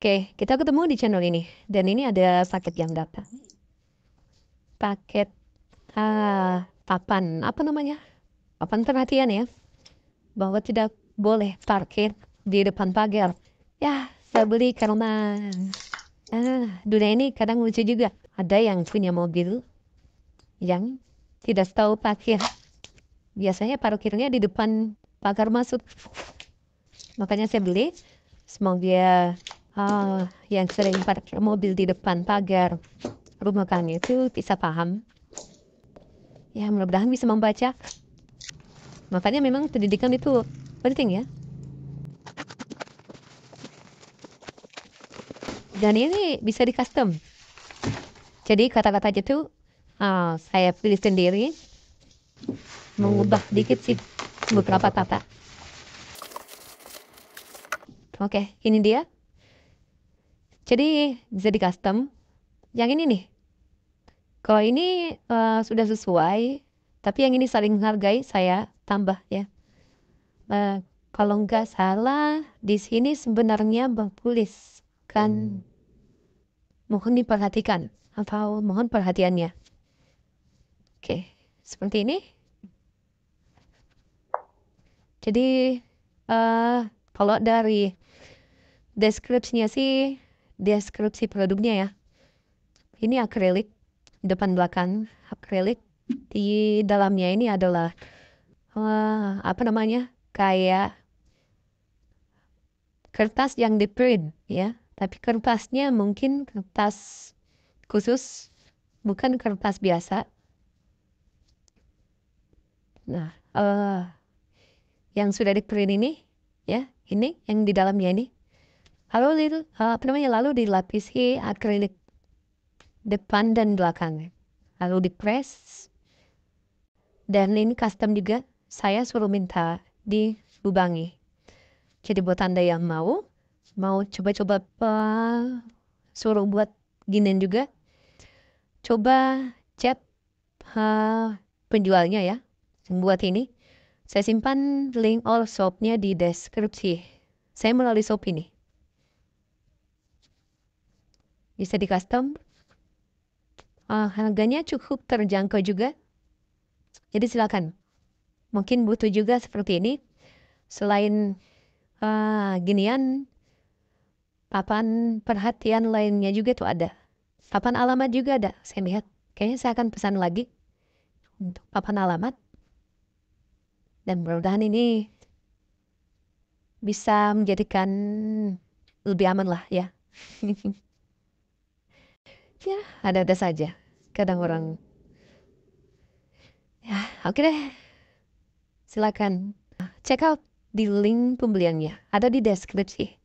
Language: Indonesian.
Oke, kita ketemu di channel ini. Dan ini ada paket yang datang. Paket ah, papan, apa namanya? Papan perhatian ya. Bahwa tidak boleh parkir di depan pagar. Ya, saya beli karena ah, dunia ini kadang lucu juga. Ada yang punya mobil yang tidak tahu parkir. Biasanya parkirnya di depan pagar masuk. Makanya saya beli. Semoga uh, yang sering parkir mobil di depan pagar rumah kami itu bisa paham. Ya, mudah-mudahan bisa membaca. Makanya memang pendidikan itu penting ya. Dan ini bisa di custom. Jadi kata-kata tuh uh, saya pilih sendiri, mengubah dikit sih beberapa kata. Oke, okay, ini dia. Jadi bisa di custom. Yang ini nih. Kalau ini uh, sudah sesuai, tapi yang ini saling menghargai saya tambah ya. Uh, kalau nggak salah di sini sebenarnya bertuliskan kan. mohon diperhatikan atau mohon perhatiannya. Oke, okay. seperti ini. Jadi uh, kalau dari deskripsinya sih deskripsi produknya ya. Ini akrilik, depan belakang akrilik. Di dalamnya ini adalah uh, apa namanya? kayak kertas yang print ya, tapi kertasnya mungkin kertas khusus bukan kertas biasa. Nah, uh, yang sudah print ini ya, ini yang di dalamnya ini lalu eh, apa namanya lalu dilapisi akrilik depan dan belakang. lalu di press dan ini custom juga saya suruh minta dilubangi jadi buat anda yang mau mau coba-coba eh, suruh buat ginian juga coba chat uh, penjualnya ya buat ini saya simpan link all shopnya di deskripsi saya melalui shop ini bisa di custom. Uh, harganya cukup terjangkau juga. Jadi silakan. Mungkin butuh juga seperti ini. Selain uh, ginian, papan perhatian lainnya juga tuh ada. Papan alamat juga ada. Saya lihat. Kayaknya saya akan pesan lagi untuk papan alamat. Dan mudah-mudahan ini bisa menjadikan lebih aman lah ya. ya ada-ada saja kadang orang ya oke okay deh silakan check out di link pembeliannya ada di deskripsi